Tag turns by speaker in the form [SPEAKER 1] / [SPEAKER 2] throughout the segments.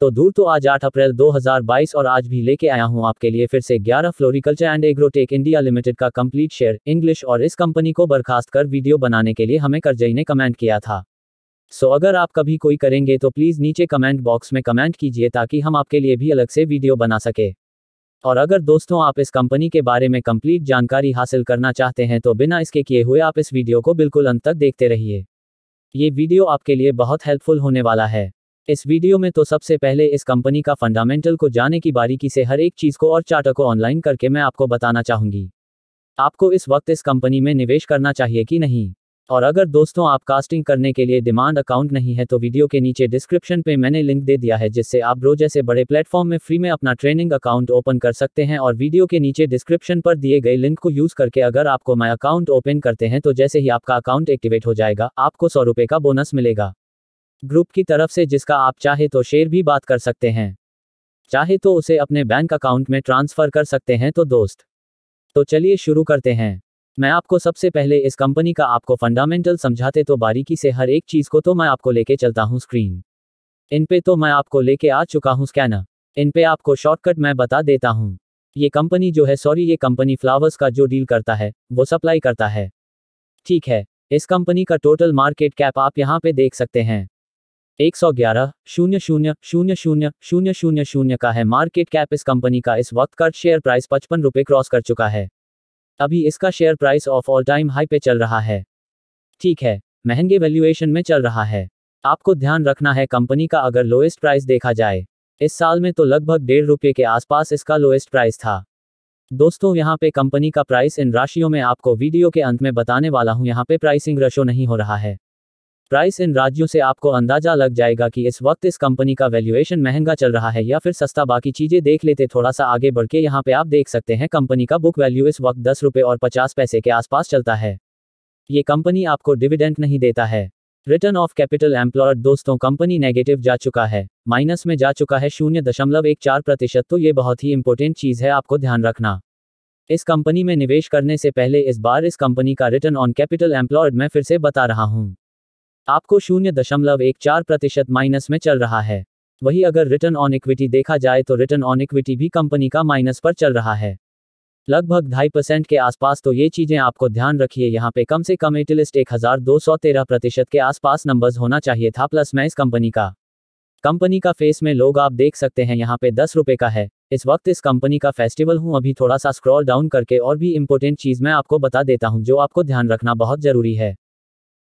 [SPEAKER 1] तो दूर तो आज 8 अप्रैल 2022 और आज भी लेके आया हूँ आपके लिए फिर से 11 floriculture and agrotech India limited का कंप्लीट शेयर इंग्लिश और इस कंपनी को बर्खास्त कर वीडियो बनाने के लिए हमें करजई ने कमेंट किया था सो अगर आप कभी कोई करेंगे तो प्लीज़ नीचे कमेंट बॉक्स में कमेंट कीजिए ताकि हम आपके लिए भी अलग से वीडियो बना सके और अगर दोस्तों आप इस कंपनी के बारे में कंप्लीट जानकारी हासिल करना चाहते हैं तो बिना इसके किए हुए आप इस वीडियो को बिल्कुल अंत तक देखते रहिए ये वीडियो आपके लिए बहुत हेल्पफुल होने वाला है इस वीडियो में तो सबसे पहले इस कंपनी का फंडामेंटल को जाने की बारीकी से हर एक चीज को और चार्टर को ऑनलाइन करके मैं आपको बताना चाहूंगी आपको इस वक्त इस कंपनी में निवेश करना चाहिए कि नहीं और अगर दोस्तों आप कास्टिंग करने के लिए डिमांड अकाउंट नहीं है तो वीडियो के नीचे डिस्क्रिप्शन पे मैंने लिंक दे दिया है जिससे आप रोज ऐसे बड़े प्लेटफॉर्म में फ्री में अपना ट्रेनिंग अकाउंट ओपन कर सकते हैं और वीडियो के नीचे डिस्क्रिप्शन पर दिए गए लिंक को यूज करके अगर आपको माई अकाउंट ओपन करते हैं तो जैसे ही आपका अकाउंट एक्टिवेट हो जाएगा आपको सौ रुपये का बोनस मिलेगा ग्रुप की तरफ से जिसका आप चाहे तो शेयर भी बात कर सकते हैं चाहे तो उसे अपने बैंक अकाउंट में ट्रांसफर कर सकते हैं तो दोस्त तो चलिए शुरू करते हैं मैं आपको सबसे पहले इस कंपनी का आपको फंडामेंटल समझाते तो बारीकी से हर एक चीज को तो मैं आपको लेके चलता हूँ स्क्रीन इन पे तो मैं आपको लेके आ चुका हूँ स्कैनर इन पे आपको शॉर्टकट मैं बता देता हूँ ये कंपनी जो है सॉरी ये कंपनी फ्लावर्स का जो डील करता है वो सप्लाई करता है ठीक है इस कंपनी का टोटल मार्केट कैप आप यहाँ पे देख सकते हैं एक सौ ग्यारह शून्य शून्य शून्य शून्य शून्य शून्य शून्य का है मार्केट कैप इस कंपनी का इस वक्त का शेयर प्राइस पचपन रुपये क्रॉस कर चुका है अभी इसका share price of all time high पे चल रहा है ठीक है महंगे वैल्यूएशन में चल रहा है आपको ध्यान रखना है कंपनी का अगर लोएस्ट प्राइस देखा जाए इस साल में तो लगभग डेढ़ रुपये के आसपास इसका लोएस्ट प्राइस था दोस्तों यहाँ पे कंपनी का प्राइस इन राशियों में आपको वीडियो के अंत में बताने वाला हूँ यहाँ पे प्राइसिंग रशो नहीं हो रहा है प्राइस इन राज्यों से आपको अंदाजा लग जाएगा कि इस वक्त इस कंपनी का वैल्यूएशन महंगा चल रहा है या फिर सस्ता बाकी चीजें देख लेते थोड़ा सा आगे बढ़ के यहाँ पे आप देख सकते हैं कंपनी का बुक वैल्यू इस वक्त दस रुपए और पचास पैसे के आसपास चलता है ये कंपनी आपको डिविडेंट नहीं देता है रिटर्न ऑफ कैपिटल एम्प्लॉयड दोस्तों कंपनी नेगेटिव जा चुका है माइनस में जा चुका है शून्य दशमलव एक चार प्रतिशत तो ये बहुत ही इंपॉर्टेंट चीज़ है आपको ध्यान रखना इस कंपनी में निवेश करने से पहले इस बार इस कंपनी का रिटर्न ऑन कैपिटल एम्प्लॉयड मैं फिर से बता रहा हूँ आपको शून्य दशमलव एक चार प्रतिशत माइनस में चल रहा है वही अगर रिटर्न ऑन इक्विटी देखा जाए तो रिटर्न ऑन इक्विटी भी कंपनी का माइनस पर चल रहा है लगभग ढाई परसेंट के आसपास तो ये चीजें आपको ध्यान रखिए यहाँ पे कम से कम एटलिस्ट एक हजार दो सौ तेरह प्रतिशत के आसपास नंबर्स होना चाहिए था प्लस मैं इस कंपनी का कंपनी का फेस में लोग आप देख सकते हैं यहाँ पे दस रुपए का है इस वक्त इस कंपनी का फेस्टिवल हूँ अभी थोड़ा सा स्क्रॉल डाउन करके और भी इम्पोर्टेंट चीज मैं आपको बता देता हूँ जो आपको ध्यान रखना बहुत जरूरी है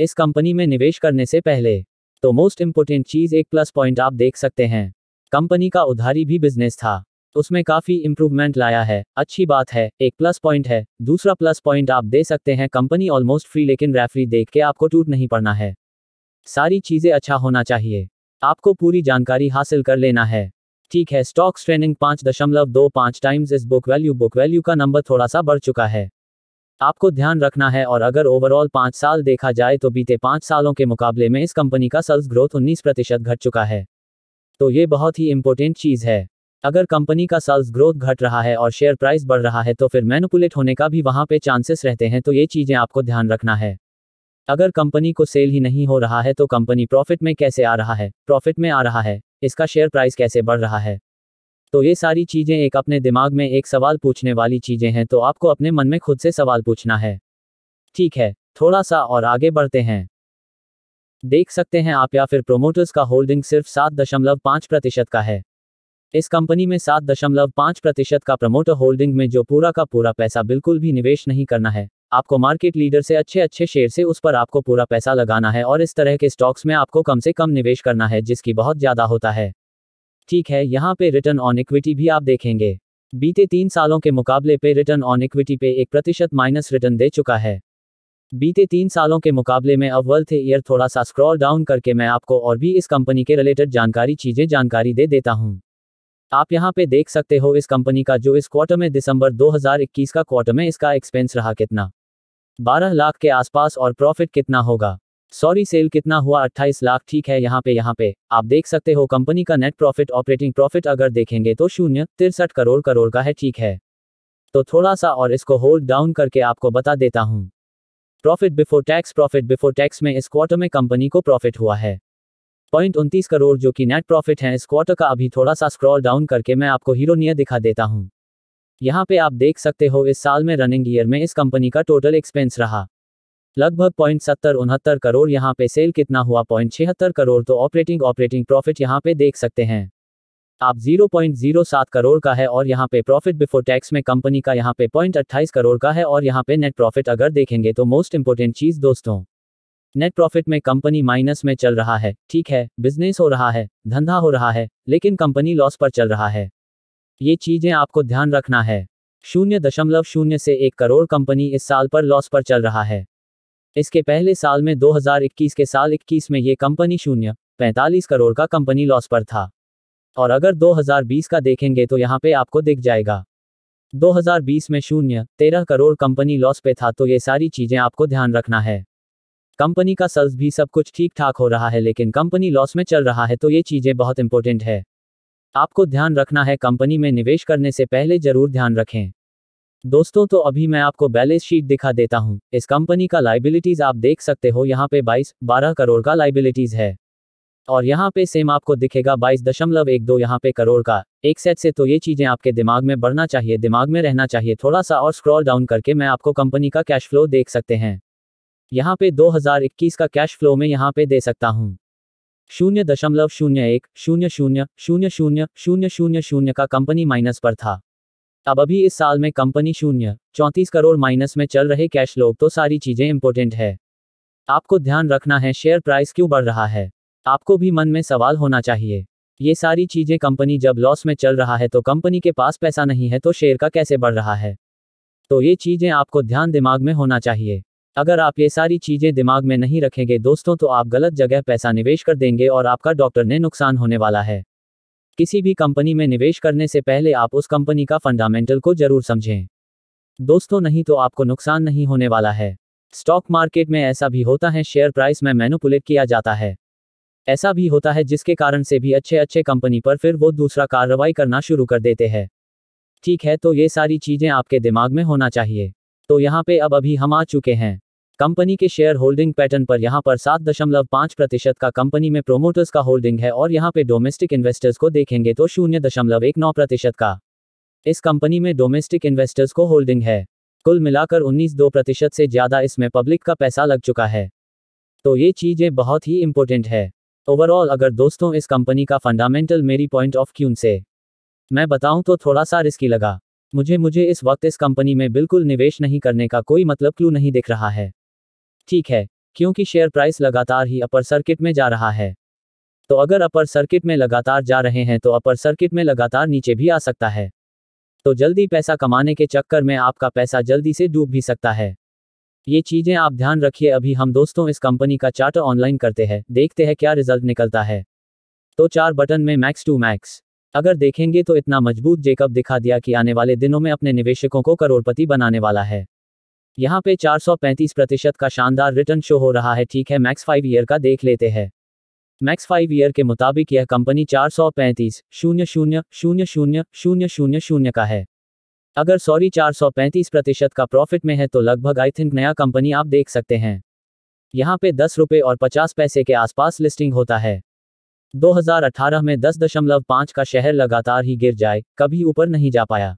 [SPEAKER 1] इस कंपनी में निवेश करने से पहले तो मोस्ट इम्पोर्टेंट चीज एक प्लस पॉइंट आप देख सकते हैं कंपनी का उधारी भी बिजनेस था उसमें काफी इम्प्रूवमेंट लाया है अच्छी बात है एक प्लस पॉइंट है दूसरा प्लस पॉइंट आप दे सकते हैं कंपनी ऑलमोस्ट फ्री लेकिन रेफरी देख के आपको टूट नहीं पड़ना है सारी चीजें अच्छा होना चाहिए आपको पूरी जानकारी हासिल कर लेना है ठीक है स्टॉक्स ट्रेनिंग पाँच दशमलव दो पाँच टाइम्स इस बुक वैल्यू बुक वैल्यू का नंबर थोड़ा सा बढ़ चुका है आपको ध्यान रखना है और अगर ओवरऑल पाँच साल देखा जाए तो बीते पाँच सालों के मुकाबले में इस कंपनी का सेल्स ग्रोथ उन्नीस प्रतिशत घट चुका है तो ये बहुत ही इंपॉर्टेंट चीज़ है अगर कंपनी का सेल्स ग्रोथ घट रहा है और शेयर प्राइस बढ़ रहा है तो फिर मैनुपुलेट होने का भी वहाँ पे चांसेस रहते हैं तो ये चीज़ें आपको ध्यान रखना है अगर कंपनी को सेल ही नहीं हो रहा है तो कंपनी प्रॉफिट में कैसे आ रहा है प्रॉफिट में आ रहा है इसका शेयर प्राइस कैसे बढ़ रहा है तो ये सारी चीजें एक अपने दिमाग में एक सवाल पूछने वाली चीजें हैं तो आपको अपने मन में खुद से सवाल पूछना है ठीक है थोड़ा सा और आगे बढ़ते हैं देख सकते हैं आप या फिर प्रोमोटर्स का होल्डिंग सिर्फ सात दशमलव पाँच प्रतिशत का है इस कंपनी में सात दशमलव पाँच प्रतिशत का प्रमोटर होल्डिंग में जो पूरा का पूरा पैसा बिल्कुल भी निवेश नहीं करना है आपको मार्केट लीडर से अच्छे अच्छे शेयर से उस पर आपको पूरा पैसा लगाना है और इस तरह के स्टॉक्स में आपको कम से कम निवेश करना है जिसकी बहुत ज्यादा होता है ठीक है यहाँ पे रिटर्न ऑन इक्विटी भी आप देखेंगे बीते तीन सालों के मुकाबले पे रिटर्न ऑन इक्विटी पे एक प्रतिशत माइनस रिटर्न दे चुका है बीते तीन सालों के मुकाबले में अब वेल्थ ईयर थोड़ा सा स्क्रॉल डाउन करके मैं आपको और भी इस कंपनी के रिलेटेड जानकारी चीजें जानकारी दे देता हूँ आप यहाँ पे देख सकते हो इस कंपनी का जो इस क्वार्टर में दिसंबर 2021 का क्वार्टर में इसका एक्सपेंस रहा कितना 12 लाख के आसपास और प्रॉफिट कितना होगा सॉरी सेल कितना हुआ 28 लाख ठीक है यहाँ पे यहाँ पे आप देख सकते हो कंपनी का नेट प्रॉफिट ऑपरेटिंग प्रॉफिट अगर देखेंगे तो शून्य तिरसठ करोड़ करोड़ का है ठीक है तो थोड़ा सा और इसको होल्ड डाउन करके आपको बता देता हूँ profit before tax profit before tax में इस क्वार्टर में कंपनी को प्रॉफिट हुआ है पॉइंट उनतीस करोड़ जो कि नेट प्रॉफिट है इस क्वार्टर का अभी थोड़ा सा स्क्रॉल डाउन करके मैं आपको हीरोनिया दिखा देता हूँ यहाँ पे आप देख सकते हो इस साल में रनिंग ईयर में इस कंपनी का टोटल एक्सपेंस रहा लगभग पॉइंट सत्तर उनहत्तर करोड़ यहाँ पे सेल कितना हुआ पॉइंट छिहत्तर करोड़ तो ऑपरेटिंग ऑपरेटिंग प्रॉफिट यहाँ पे देख सकते हैं आप 0.07 करोड़ का है और यहाँ पे प्रॉफिट बिफोर टैक्स में कंपनी का यहाँ पे पॉइंट अट्ठाईस करोड़ का है और यहाँ पे नेट प्रॉफिट अगर देखेंगे तो मोस्ट इम्पोर्टेंट चीज दोस्तों नेट प्रॉफिट में कंपनी माइनस में चल रहा है ठीक है बिजनेस हो रहा है धंधा हो रहा है लेकिन कंपनी लॉस पर चल रहा है ये चीजें आपको ध्यान रखना है शून्य दशमलव शून्य से एक करोड़ कंपनी इस साल पर लॉस पर चल रहा है इसके पहले साल में 2021 के साल 21 में ये कंपनी शून्य पैंतालीस करोड़ का कंपनी लॉस पर था और अगर 2020 का देखेंगे तो यहाँ पे आपको दिख जाएगा 2020 में शून्य तेरह करोड़ कंपनी लॉस पे था तो ये सारी चीजें आपको ध्यान रखना है कंपनी का सल्स भी सब कुछ ठीक ठाक हो रहा है लेकिन कंपनी लॉस में चल रहा है तो ये चीजें बहुत इंपॉर्टेंट है आपको ध्यान रखना है कंपनी में निवेश करने से पहले जरूर ध्यान रखें दोस्तों तो अभी मैं आपको बैलेंस शीट दिखा देता हूँ इस कंपनी का लाइबिलिटीज आप देख सकते हो यहाँ पे 22 बारह करोड़ का लाइबिलिटीज है और यहाँ पे सेम आपको दिखेगा बाईस दशमलव एक दो यहाँ पे करोड़ का एक सेट से तो ये चीजें आपके दिमाग में बढ़ना चाहिए दिमाग में रहना चाहिए थोड़ा सा और स्क्रॉल डाउन करके मैं आपको कंपनी का कैश फ्लो देख सकते हैं यहाँ पे 2021 का कैश फ्लो में यहाँ पे दे सकता हूँ शून्य दशमलव शून्य एक शून्य शून्य शून्य शून्य शून्य शून्य शून्य का कंपनी माइनस पर था अब अभी इस साल में कंपनी शून्य चौंतीस करोड़ माइनस में चल रहे कैश लोग तो सारी चीजें इंपॉर्टेंट है आपको ध्यान रखना है शेयर प्राइस क्यों बढ़ रहा है आपको भी मन में सवाल होना चाहिए ये सारी चीजें कंपनी जब लॉस में चल रहा है तो कंपनी के पास पैसा नहीं है तो शेयर का कैसे बढ़ रहा है तो ये चीजें आपको ध्यान दिमाग में होना चाहिए अगर आप ये सारी चीजें दिमाग में नहीं रखेंगे दोस्तों तो आप गलत जगह पैसा निवेश कर देंगे और आपका डॉक्टर ने नुकसान होने वाला है किसी भी कंपनी में निवेश करने से पहले आप उस कंपनी का फंडामेंटल को जरूर समझें दोस्तों नहीं तो आपको नुकसान नहीं होने वाला है स्टॉक मार्केट में ऐसा भी होता है शेयर प्राइस में मैनुपुलेट किया जाता है ऐसा भी होता है जिसके कारण से भी अच्छे अच्छे कंपनी पर फिर वो दूसरा कार्रवाई करना शुरू कर देते हैं ठीक है तो ये सारी चीजें आपके दिमाग में होना चाहिए तो यहाँ पे अब अभी हम आ चुके हैं कंपनी के शेयर होल्डिंग पैटर्न पर यहाँ पर सात दशमलव पाँच प्रतिशत का कंपनी में प्रोमोटर्स का होल्डिंग है और यहाँ पे डोमेस्टिक इन्वेस्टर्स को देखेंगे तो शून्य दशमलव एक नौ प्रतिशत का इस कंपनी में डोमेस्टिक इन्वेस्टर्स को होल्डिंग है कुल मिलाकर उन्नीस दो प्रतिशत से ज़्यादा इसमें पब्लिक का पैसा लग चुका है तो ये चीज़ें बहुत ही इंपॉर्टेंट है ओवरऑल अगर दोस्तों इस कंपनी का फंडामेंटल मेरी पॉइंट ऑफ क्यून से मैं बताऊं तो थोड़ा सा रिस्की लगा मुझे मुझे इस वक्त इस कंपनी में बिल्कुल निवेश नहीं करने का कोई मतलब क्लू नहीं दिख रहा है ठीक है क्योंकि शेयर प्राइस लगातार ही अपर सर्किट में जा रहा है तो अगर अपर सर्किट में लगातार जा रहे हैं तो अपर सर्किट में लगातार नीचे भी आ सकता है तो जल्दी पैसा कमाने के चक्कर में आपका पैसा जल्दी से डूब भी सकता है ये चीजें आप ध्यान रखिए अभी हम दोस्तों इस कंपनी का चार्ट ऑनलाइन करते हैं देखते हैं क्या रिजल्ट निकलता है तो चार बटन में मैक्स टू मैक्स अगर देखेंगे तो इतना मजबूत जेकब दिखा दिया कि आने वाले दिनों में अपने निवेशकों को करोड़पति बनाने वाला है यहाँ पे 435 प्रतिशत का शानदार रिटर्न शो हो रहा है ठीक है मैक्स फाइव ईयर का देख लेते हैं मैक्स फाइव ईयर के मुताबिक यह कंपनी चार सौ पैंतीस शून्य शून्य शून्य शून्य शून्य शून्य शून्य का है अगर सॉरी चार सौ पैंतीस प्रतिशत का प्रॉफिट में है तो लगभग आई थिंक नया कंपनी आप देख सकते हैं यहाँ पे दस रुपये और पचास पैसे के आसपास लिस्टिंग होता है 2018 में 10.5 का शहर लगातार ही गिर जाए कभी ऊपर नहीं जा पाया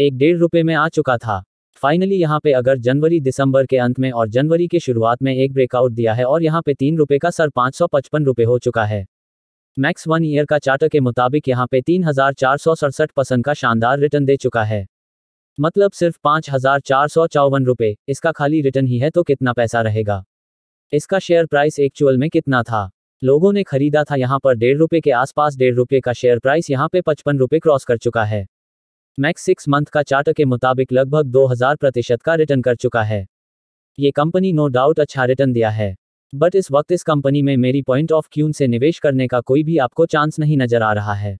[SPEAKER 1] एक डेढ़ रुपये में आ चुका था फाइनली यहाँ पे अगर जनवरी दिसंबर के अंत में और जनवरी के शुरुआत में एक ब्रेकआउट दिया है और यहाँ पे तीन रुपये का सर पाँच सौ पचपन रुपये हो चुका है मैक्स वन ईयर का चार्टर के मुताबिक यहाँ पे तीन हजार चार सौ सड़सठ परसेंट का शानदार रिटर्न दे चुका है मतलब सिर्फ पाँच हजार चार सौ चौवन रुपये इसका खाली रिटर्न ही है तो कितना पैसा रहेगा इसका शेयर प्राइस एक्चुअल में कितना था लोगों ने खरीदा था यहाँ पर डेढ़ रुपये के आसपास डेढ़ रुपये का शेयर प्राइस यहाँ पे पचपन रुपये क्रॉस कर चुका है मैक्स सिक्स मंथ का चार्टर के मुताबिक लगभग 2000 प्रतिशत का रिटर्न कर चुका है ये कंपनी नो डाउट अच्छा रिटर्न दिया है बट इस वक्त इस कंपनी में मेरी पॉइंट ऑफ क्यून से निवेश करने का कोई भी आपको चांस नहीं नजर आ रहा है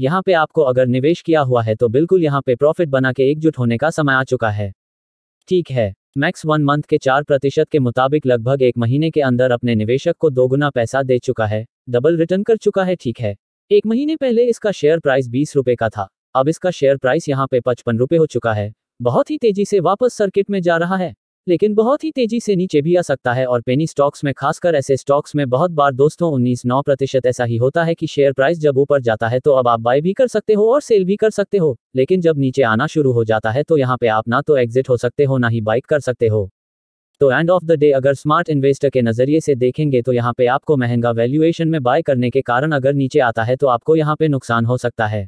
[SPEAKER 1] यहाँ पे आपको अगर निवेश किया हुआ है तो बिल्कुल यहाँ पे प्रॉफिट बना के एकजुट होने का समय आ चुका है ठीक है मैक्स वन मंथ के चार प्रतिशत के मुताबिक लगभग एक महीने के अंदर अपने निवेशक को दोगुना पैसा दे चुका है डबल रिटर्न कर चुका है ठीक है एक महीने पहले इसका शेयर प्राइस बीस रुपए का था अब इसका शेयर प्राइस यहाँ पे पचपन रुपये हो चुका है बहुत ही तेजी से वापस सर्किट में जा रहा है लेकिन बहुत ही तेजी से नीचे भी आ सकता है और पेनी स्टॉक्स में खासकर ऐसे स्टॉक्स में बहुत बार दोस्तों उन्नीस नौ प्रतिशत ऐसा ही होता है कि शेयर प्राइस जब ऊपर जाता है तो अब आप बाय भी कर सकते हो और सेल भी कर सकते हो लेकिन जब नीचे आना शुरू हो जाता है तो यहाँ पे आप ना तो एग्जिट हो सकते हो ना ही बाइक कर सकते हो तो एंड ऑफ द डे अगर स्मार्ट इन्वेस्टर के नजरिए से देखेंगे तो यहाँ पे आपको महंगा वैल्यूएशन में बाय करने के कारण अगर नीचे आता है तो आपको यहाँ पे नुकसान हो सकता है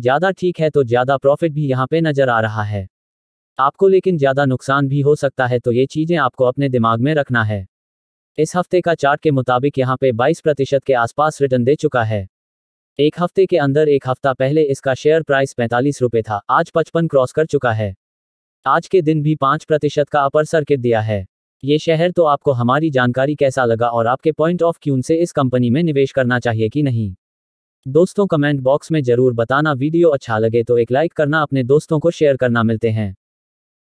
[SPEAKER 1] ज्यादा ठीक है तो ज्यादा प्रॉफिट भी यहाँ पे नजर आ रहा है आपको लेकिन ज्यादा नुकसान भी हो सकता है तो ये चीजें आपको अपने दिमाग में रखना है इस हफ्ते का चार्ट के मुताबिक यहाँ पे 22 प्रतिशत के आसपास रिटर्न दे चुका है एक हफ्ते के अंदर एक हफ्ता पहले इसका शेयर प्राइस पैंतालीस रुपये था आज पचपन क्रॉस कर चुका है आज के दिन भी पाँच प्रतिशत का अपर सर्किट दिया है ये शहर तो आपको हमारी जानकारी कैसा लगा और आपके पॉइंट ऑफ क्यून से इस कंपनी में निवेश करना चाहिए कि नहीं दोस्तों कमेंट बॉक्स में जरूर बताना वीडियो अच्छा लगे तो एक लाइक करना अपने दोस्तों को शेयर करना मिलते हैं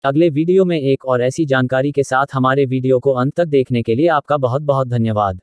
[SPEAKER 1] अगले वीडियो में एक और ऐसी जानकारी के साथ हमारे वीडियो को अंत तक देखने के लिए आपका बहुत बहुत धन्यवाद